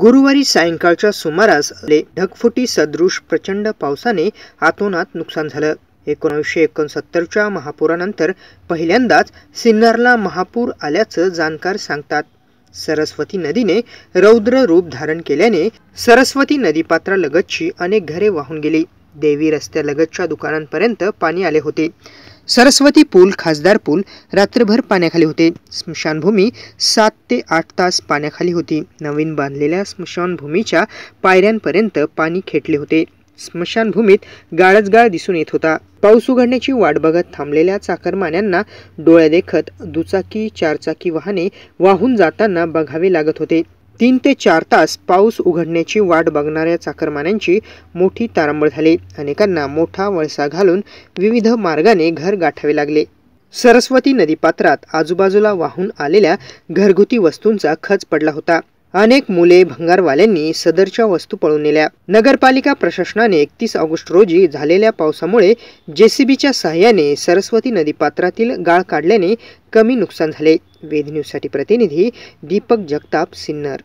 गुरुवारी सायंकाळच्या सुमारास ढगफुटी सदृश प्रचंड पावसाने आतोनात नुकसान झालं एकोणीसशे एकोणसत्तरच्या महापुरानंतर पहिल्यांदाच सिन्नरला महापूर आल्याचं जाणकार सांगतात सरस्वती नदीने रौद्र रूप धारण केल्याने सरस्वती नदीपात्रालगतची अनेक घरे वाहून गेली देवी रस्त्यालगतच्या दुकानांपर्यंत पाणी आले होते सरस्वती पूल खासदार पूल रात्रभर पाण्याखाली होते स्मशानभूमी सात ते आठ तास पाण्याखाली होती नवीन बांधलेल्या स्मशानभूमीच्या पायऱ्यांपर्यंत पाणी खेटले होते स्मशानभूमीत गाळजगाळ दिसून येत होता पाऊस उघडण्याची वाट बघत थांबलेल्या चाकरमान्यांना डोळ्या देखत दुचाकी चारचाकी वाहने वाहून जाताना बघावे लागत होते तीन ते चार तास पाऊस उघडण्याची वाट बघणाऱ्या चाकरमान्यांची मोठी तारांबळ झाली अनेकांना मोठा वळसा घालून विविध मार्गाने घर गाठावे लागले सरस्वती नदीपात्रात आजूबाजूला वाहून आलेल्या घरगुती वस्तूंचा खच पडला होता अनेक मुले भंगारवाल्यांनी सदरच्या वस्तू पळून नेल्या नगरपालिका प्रशासनाने एकतीस ऑगस्ट रोजी झालेल्या पावसामुळे जेसीबीच्या सहाय्याने सरस्वती नदीपात्रातील गाळ काढल्याने कमी नुकसान झाले वेध न्यूजसाठी प्रतिनिधी दीपक जगताप सिन्नर